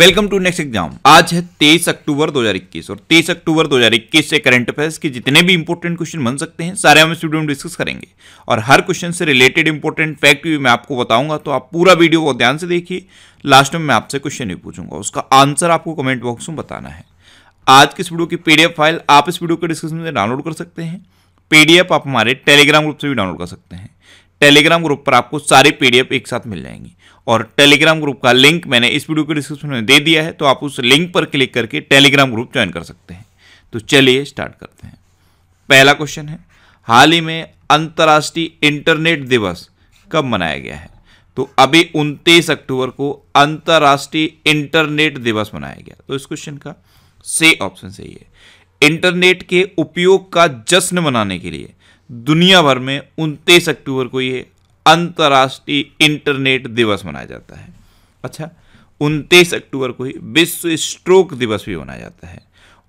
welcome to next exam आज है तेईस अक्टूबर 2021 और तेईस अक्टूबर 2021 से करंट अफेयर्स के जितने भी इंपॉर्टेंट क्वेश्चन बन सकते हैं सारे हम इस वीडियो में डिस्कस करेंगे और हर क्वेश्चन से रिलेटेड इंपॉर्टेंट फैक्ट भी मैं आपको बताऊंगा तो आप पूरा वीडियो को ध्यान से देखिए लास्ट में मैं आपसे क्वेश्चन भी पूछूंगा उसका आंसर आपको कमेंट बॉक्स में बताना है आज की इस वीडियो की पीडीएफ फाइल आप इस वीडियो के डिस्क्रिप्शन में डाउनलोड कर सकते हैं पीडीएफ आप हमारे टेलीग्राम ग्रुप से भी डाउनलोड कर सकते हैं टेलीग्राम ग्रुप पर आपको सारी पीडीएफ एक साथ मिल जाएंगी और टेलीग्राम ग्रुप का लिंक मैंने इस वीडियो के डिस्क्रिप्शन में दे दिया है तो आप उस लिंक पर क्लिक करके टेलीग्राम ग्रुप ज्वाइन कर सकते हैं तो चलिए स्टार्ट करते हैं पहला क्वेश्चन है हाल ही में अंतर्राष्ट्रीय इंटरनेट दिवस कब मनाया गया है तो अभी उनतीस अक्टूबर को अंतर्राष्ट्रीय इंटरनेट दिवस मनाया गया तो इस क्वेश्चन का से ऑप्शन सही है इंटरनेट के उपयोग का जश्न मनाने के लिए दुनिया भर में उनतीस अक्टूबर को ये अंतर्राष्ट्रीय इंटरनेट दिवस मनाया जाता है अच्छा उनतीस अक्टूबर को ही विश्व स्ट्रोक दिवस भी मनाया जाता है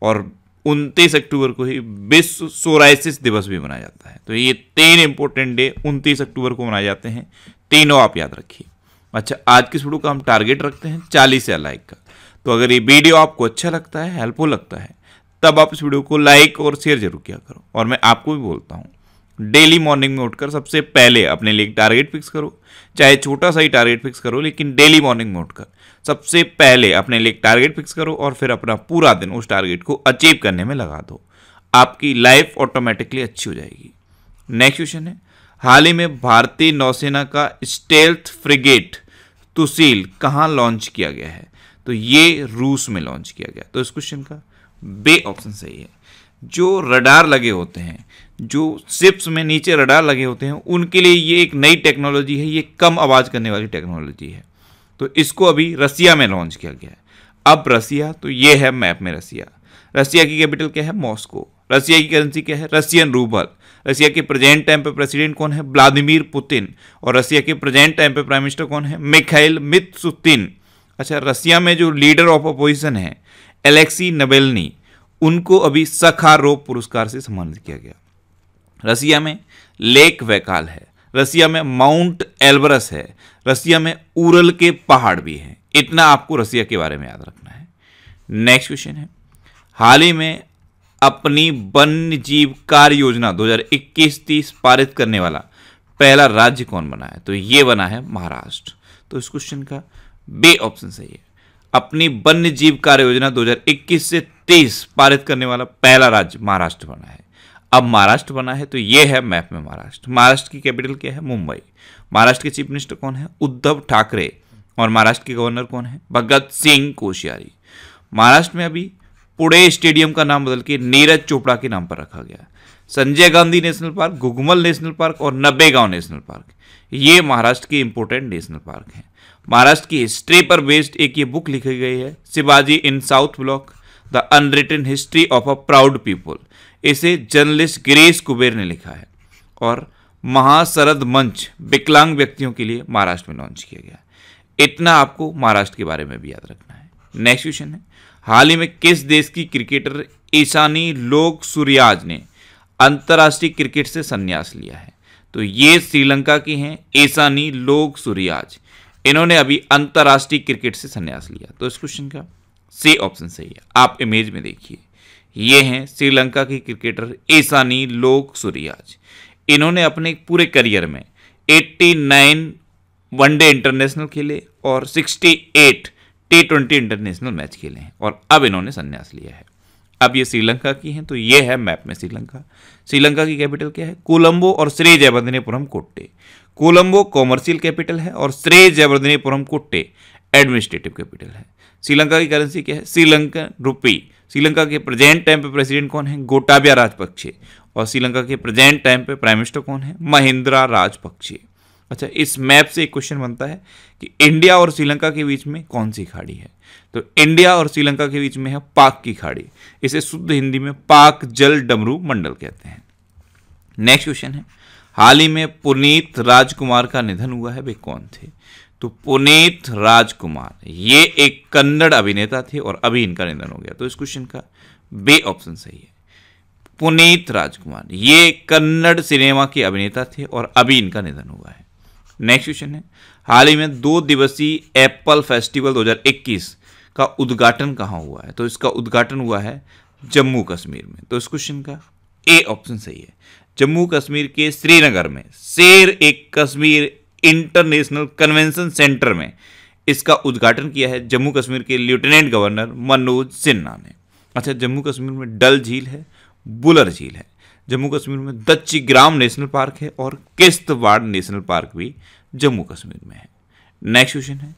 और उनतीस अक्टूबर को ही विश्व सोराइसिस दिवस भी मनाया जाता है तो ये तीन इंपॉर्टेंट डे उनतीस अक्टूबर को मनाए जाते हैं तीनों आप याद रखिए अच्छा आज की वीडियो का हम टारगेट रखते हैं चालीस या लाइक का तो अगर ये वीडियो आपको अच्छा लगता है हेल्पफुल लगता है तब आप इस वीडियो को लाइक और शेयर जरूर किया करो और मैं आपको भी बोलता हूँ डेली मॉर्निंग में उठकर सबसे पहले अपने लिए टारगेट फिक्स करो चाहे छोटा सा ही टारगेट फिक्स करो लेकिन डेली मॉर्निंग में उठकर सबसे पहले अपने लिए टारगेट फिक्स करो और फिर अपना पूरा दिन उस टारगेट को अचीव करने में लगा दो आपकी लाइफ ऑटोमेटिकली अच्छी हो जाएगी नेक्स्ट क्वेश्चन है हाल ही में भारतीय नौसेना का स्टेल्थ फ्रिगेट तुसील कहाँ लॉन्च किया गया है तो ये रूस में लॉन्च किया गया तो इस क्वेश्चन का बे ऑप्शन सही है जो रडार लगे होते हैं जो सिप्स में नीचे रडार लगे होते हैं उनके लिए ये एक नई टेक्नोलॉजी है ये कम आवाज़ करने वाली टेक्नोलॉजी है तो इसको अभी रसिया में लॉन्च किया गया है अब रसिया तो ये है मैप में रसिया रसिया की कैपिटल क्या है मॉस्को रसिया की करेंसी क्या है रसियन रूबल रसिया के प्रेजेंट टाइम पे प्रेसिडेंट कौन है व्लादिमीर पुतिन और रसिया के प्रेजेंट टाइम पे प्राइम मिनिस्टर कौन है मिखाइल मित्सुतिन अच्छा रसिया में जो लीडर ऑफ अपोजिशन है एलेक्सी नबेलनी उनको अभी सखा रोप पुरस्कार से सम्मानित किया गया रसिया में लेक वैकाल है रसिया में माउंट एल्बरस है रसिया में उरल के पहाड़ भी हैं इतना आपको रसिया के बारे में याद रखना है नेक्स्ट क्वेश्चन है हाल ही में अपनी वन्य जीव कार्य योजना 2021-30 पारित करने वाला पहला राज्य कौन बना है तो ये बना है महाराष्ट्र तो इस क्वेश्चन का बे ऑप्शन सही है अपनी वन्य जीव कार्य योजना 2021 से तेईस पारित करने वाला पहला राज्य महाराष्ट्र बना है अब महाराष्ट्र बना है तो ये है मैप में महाराष्ट्र महाराष्ट्र की कैपिटल क्या है मुंबई महाराष्ट्र के चीफ मिनिस्टर कौन है उद्धव ठाकरे और महाराष्ट्र के गवर्नर कौन है भगत सिंह कोश्यारी महाराष्ट्र में अभी पुणे स्टेडियम का नाम बदल के नीरज चोपड़ा के नाम पर रखा गया Sanjay Gandhi national park Gugamal national park और नब्बेगांव नेशनल पार्क ये महाराष्ट्र के इंपोर्टेंट नेशनल पार्क हैं महाराष्ट्र की हिस्ट्री पर बेस्ड एक ये बुक लिखी गई है Shivaji in South Block the unwritten history of a proud people इसे जर्नलिस्ट गिरीश कुबेर ने लिखा है और महासरद मंच विकलांग व्यक्तियों के लिए महाराष्ट्र में लॉन्च किया गया इतना आपको महाराष्ट्र के बारे में भी याद रखना है नेक्स्ट क्वेश्चन है हाल ही में किस देश की क्रिकेटर ईशानी लोक सूर्याज ने अंतर्राष्ट्रीय क्रिकेट से संन्यास लिया है तो ये श्रीलंका की हैं ईशानी लोक सूर्याज इन्होंने अभी अंतर्राष्ट्रीय क्रिकेट से संन्यास लिया तो इस क्वेश्चन का सी ऑप्शन सही है आप इमेज में देखिए ये हैं श्रीलंका के क्रिकेटर ईसानी लोक सूर्याज इन्होंने अपने पूरे करियर में 89 वनडे इंटरनेशनल खेले और 68 टी ट्वेंटी इंटरनेशनल मैच खेले हैं और अब इन्होंने संन्यास लिया है अब ये श्रीलंका की हैं तो ये है मैप में श्रीलंका श्रीलंका की कैपिटल क्या है कोलंबो और श्री जयवर्धनीपुरम कोट्टे कोलंबो कॉमर्शियल कैपिटल है और श्री जयवर्धनीपुरम कोट्टे एडमिनिस्ट्रेटिव कैपिटल है श्रीलंका की करेंसी क्या है श्रीलंका रुपी श्रीलंका के प्रेजेंट टाइम पे प्रेसिडेंट कौन है गोटाबिया राजपक्षे और श्रीलंका के प्रेजेंट टाइम पे प्राइम मिनिस्टर कौन है महिंद्रा राजपक्षे अच्छा इस मैप से एक क्वेश्चन बनता है कि इंडिया और श्रीलंका के बीच में कौन सी खाड़ी है तो इंडिया और श्रीलंका के बीच में है पाक की खाड़ी इसे शुद्ध हिंदी में पाक जल डमरू मंडल कहते हैं नेक्स्ट क्वेश्चन है हाल ही में पुनीत राजकुमार का निधन हुआ है वे कौन थे तो पुनीत राजकुमार ये एक कन्नड़ अभिनेता थे और अभी इनका निधन हो गया तो इस क्वेश्चन का बे ऑप्शन सही है पुनीत राजकुमार ये कन्नड़ सिनेमा के अभिनेता थे और अभी इनका निधन हुआ है नेक्स्ट क्वेश्चन है हाल ही में दो दिवसीय एप्पल फेस्टिवल 2021 का उद्घाटन कहाँ हुआ है तो इसका उद्घाटन हुआ है जम्मू कश्मीर में तो इस क्वेश्चन का ए ऑप्शन सही है जम्मू कश्मीर के श्रीनगर में शेर एक कश्मीर इंटरनेशनल कन्वेंशन सेंटर में इसका उद्घाटन किया है जम्मू कश्मीर के लेफ्टिनेंट गवर्नर मनोज सिन्हा ने अच्छा जम्मू कश्मीर में डल झील है बुलर झील है जम्मू कश्मीर में दच्चीग्राम नेशनल पार्क है और किश्तवाड़ नेशनल पार्क भी जम्मू कश्मीर में है नेक्स्ट क्वेश्चन है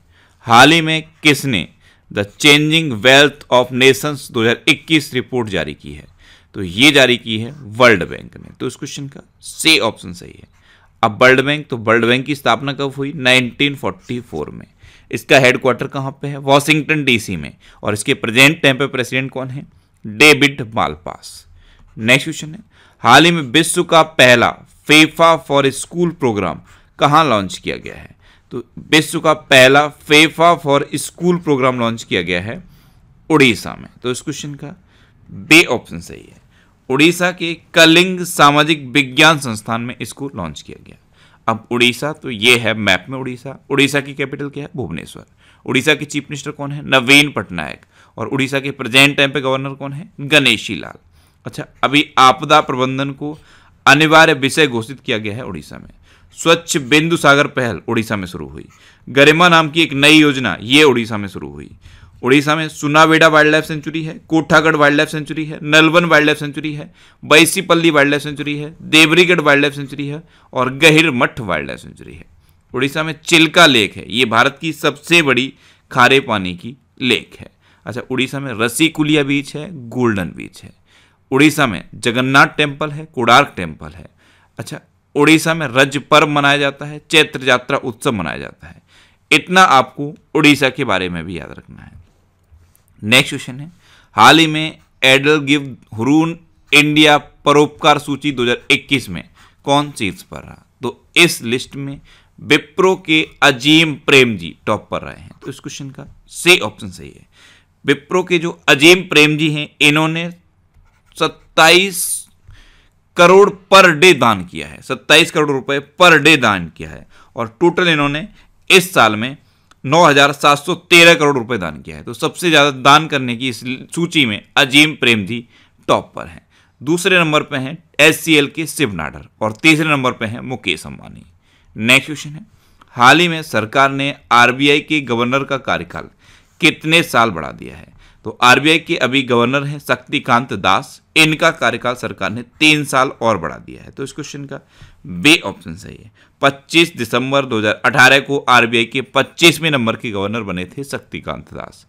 हाल ही में किसने the changing wealth of nations 2021 report जारी की है तो ये जारी की है वर्ल्ड बैंक ने तो इस क्वेश्चन का से ऑप्शन सही है अब वर्ल्ड बैंक तो वर्ल्ड बैंक की स्थापना कब हुई 1944 में इसका हेडक्वार्टर कहाँ पे है वॉशिंगटन डीसी में और इसके प्रेजेंट टाइम पे प्रेसिडेंट कौन है डेविड मालपास नेक्स्ट क्वेश्चन है हाल ही में विश्व का पहला फेफा फॉर स्कूल प्रोग्राम कहाँ लॉन्च किया गया है तो विश्व का पहला FIFA for school programme launch किया गया है उड़ीसा में तो इस क्वेश्चन का बे ऑप्शन सही है उड़ीसा के कलिंग सामाजिक विज्ञान संस्थान में इसको लॉन्च किया गया अब उड़ीसा तो ये है मैप में उड़ीसा उड़ीसा की कैपिटल क्या है भुवनेश्वर उड़ीसा के चीफ मिनिस्टर कौन है नवीन पटनायक और उड़ीसा के प्रेजेंट टाइम पे गवर्नर कौन है गणेशी लाल अच्छा अभी आपदा प्रबंधन को अनिवार्य विषय घोषित किया गया है उड़ीसा में स्वच्छ बिंदु सागर पहल उड़ीसा में शुरू हुई गरिमा नाम की एक नई योजना ये उड़ीसा में शुरू हुई उड़ीसा में सुनावेडा वाइल्ड लाइफ सेंचुरी है कोठागढ़ वाइल्ड लाइफ सेंचुरी है नलवन वाइल्ड लाइफ सेंचुरी है बैसीपल्ली वाइल्ड लाइफ सेंचुरी है देवरीगढ़ वाइल्ड लाइफ सेंचुरी है और गहिर मठ वाइल्ड लाइफ सेंचुरी है उड़ीसा में चिल्का लेक है ये भारत की सबसे बड़ी खारे पानी की लेक है अच्छा उड़ीसा में रसीकुलिया बीच है गोल्डन बीच है उड़ीसा में जगन्नाथ टेम्पल है कोडार्क टेम्पल है अच्छा उड़ीसा में रज पर्व मनाया जाता है चैत्र यात्रा उत्सव मनाया जाता है इतना आपको उड़ीसा के बारे में भी याद रखना है नेक्स्ट क्वेश्चन है हाल ही में एडल गिव हुरून इंडिया परोपकार सूची 2021 में कौन शीर्ष पर रहा तो इस लिस्ट में विप्रो के अजीम प्रेम जी टॉप पर रहे हैं तो इस क्वेश्चन का से ऑप्शन सही है विप्रो के जो अजीम प्रेम जी हैं इन्होंने 27 करोड़ पर डे दान किया है 27 करोड़ रुपए पर डे दान किया है और टोटल इन्होंने इस साल में 9,713 करोड़ रुपए दान किया है तो सबसे ज़्यादा दान करने की इस सूची में अजीम प्रेमधी टॉप पर हैं दूसरे नंबर पर हैं एस के शिव नाडर और तीसरे नंबर पर हैं मुकेश अम्बानी नेक्स्ट क्वेश्चन है हाल ही में सरकार ने आरबीआई के गवर्नर का कार्यकाल कितने साल बढ़ा दिया है तो आरबीआई के अभी गवर्नर हैं शक्तिकांत दास इनका कार्यकाल सरकार ने तीन साल और बढ़ा दिया है तो इस क्वेश्चन का बे ऑप्शन सही है 25 दिसंबर 2018 को आरबीआई के 25वें नंबर के गवर्नर बने थे शक्तिकांत दास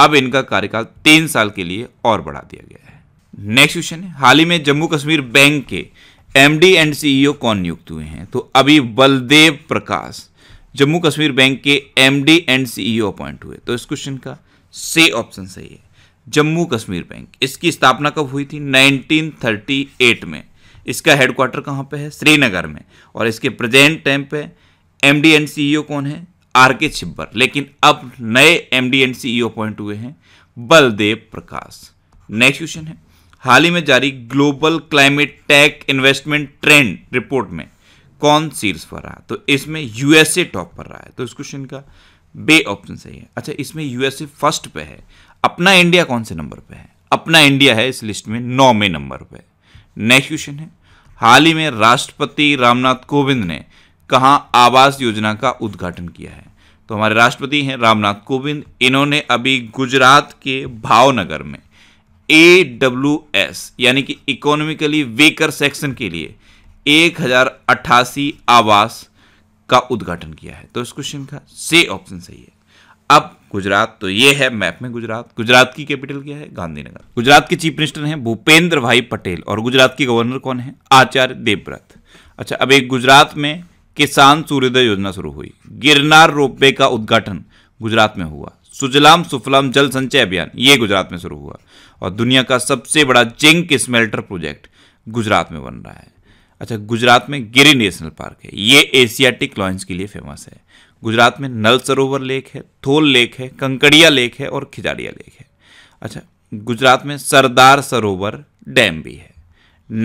अब इनका कार्यकाल तीन साल के लिए और बढ़ा दिया गया है नेक्स्ट क्वेश्चन है हाल ही में जम्मू कश्मीर बैंक के एमडी एंड सीईओ कौन नियुक्त हुए हैं तो अभी बलदेव प्रकाश जम्मू कश्मीर बैंक के एमडी एंड सीईओ अपॉइंट हुए तो इस क्वेश्चन का से ऑप्शन सही है जम्मू कश्मीर बैंक इसकी स्थापना कब हुई थी 1938 में इसका हेडक्वार्टर कहाँ पे है श्रीनगर में और इसके प्रेजेंट टाइम पे एम डी एंड सी कौन है आर के छिब्बर लेकिन अब नए M D and C appoint हुए हैं बलदेव प्रकाश नेक्स्ट क्वेश्चन है हाल ही में जारी global climate tech investment trend report में कौन शीर्ष पर रहा तो इसमें यूएसए टॉप पर रहा है तो इस क्वेश्चन का बे ऑप्शन सही है अच्छा इसमें यूएसए फर्स्ट पे है अपना इंडिया कौन से नंबर पे है अपना इंडिया है इस लिस्ट में नौवें नंबर पे नेक्स्ट क्वेश्चन है हाल ही में राष्ट्रपति रामनाथ कोविंद ने कहा आवास योजना का उद्घाटन किया है तो हमारे राष्ट्रपति हैं रामनाथ कोविंद इन्होंने अभी गुजरात के भावनगर में ए डब्ल्यू एस यानी कि इकोनॉमिकली वेकर सेक्शन के लिए एक आवास का उद्घाटन किया है तो इस क्वेश्चन का से ऑप्शन सही है अब गुजरात तो ये है मैप में गुजरात गुजरात की कैपिटल क्या है गांधीनगर गुजरात के चीफ मिनिस्टर हैं भूपेंद्र भाई पटेल और गुजरात के गवर्नर कौन है आचार्य देवव्रत अच्छा अब एक गुजरात में किसान सूर्योदय योजना शुरू हुई गिरनार रोपवे का उद्घाटन गुजरात में हुआ सुजलाम सुफलाम जल संचय अभियान ये गुजरात में शुरू हुआ और दुनिया का सबसे बड़ा जिंक स्मेल्टर प्रोजेक्ट गुजरात में बन रहा है अच्छा गुजरात में गिरी नेशनल पार्क है ये एशियाटिक लॉन्च के लिए फेमस है गुजरात में नल सरोवर लेक है थोल लेक है कंकड़िया लेक है और खिजाड़िया लेक है अच्छा गुजरात में सरदार सरोवर डैम भी है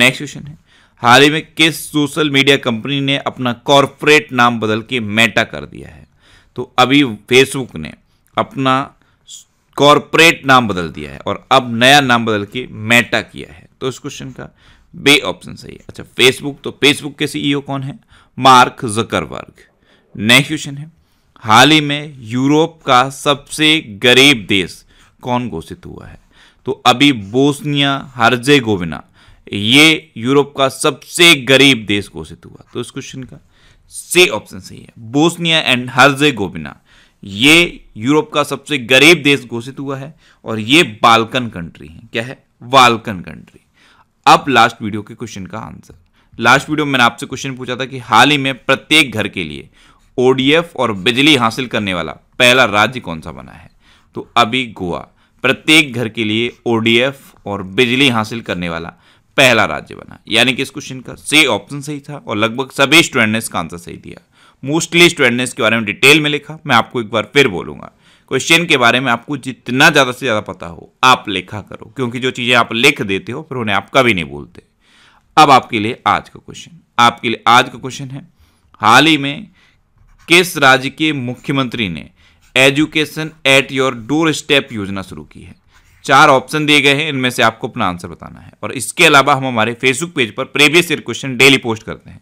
नेक्स्ट क्वेश्चन है हाल ही में किस सोशल मीडिया कंपनी ने अपना कॉरपोरेट नाम बदल के मेटा कर दिया है तो अभी फेसबुक ने अपना कॉरपोरेट नाम बदल दिया है और अब नया नाम बदल के मेटा किया है तो इस क्वेश्चन का बे ऑप्शन सही है अच्छा फेसबुक तो फेसबुक के सीईओ e कौन है मार्क जकरबर्ग नेक्स्ट क्वेश्चन है हाल ही में यूरोप का सबसे गरीब देश कौन घोषित हुआ है तो अभी बोस्निया गोविना ये यूरोप का सबसे गरीब देश घोषित हुआ तो इस क्वेश्चन का से ऑप्शन सही है बोस्निया एंड हरजे गोविना ये यूरोप का सबसे गरीब देश घोषित हुआ है और ये बालकन कंट्री है क्या है बालकन कंट्री अब लास्ट वीडियो के क्वेश्चन का आंसर लास्ट वीडियो में मैंने आपसे क्वेश्चन पूछा था कि हाल ही में प्रत्येक घर के लिए ओडीएफ और बिजली हासिल करने वाला पहला राज्य कौन सा बना है तो अभी गोवा प्रत्येक घर के लिए ओडीएफ और बिजली हासिल करने वाला पहला राज्य बना यानी कि इस क्वेश्चन का सही ऑप्शन सही था और लगभग सभी स्टूडेंट ने इसका आंसर सही दिया मोस्टली स्टूडेंट ने इसके बारे में डिटेल में लिखा मैं आपको एक बार फिर बोलूंगा क्वेश्चन के बारे में आपको जितना ज़्यादा से ज़्यादा पता हो आप लेखा करो क्योंकि जो चीज़ें आप लिख देते हो फिर उन्हें आप कभी नहीं बोलते अब आपके लिए आज का क्वेश्चन आपके लिए आज का क्वेश्चन है हाल ही में किस राज्य के मुख्यमंत्री ने education at your doorstep योजना शुरू की है चार ऑप्शन दिए गए हैं इनमें से आपको अपना आंसर बताना है और इसके अलावा हम हमारे फेसबुक पेज पर previous year question daily post करते हैं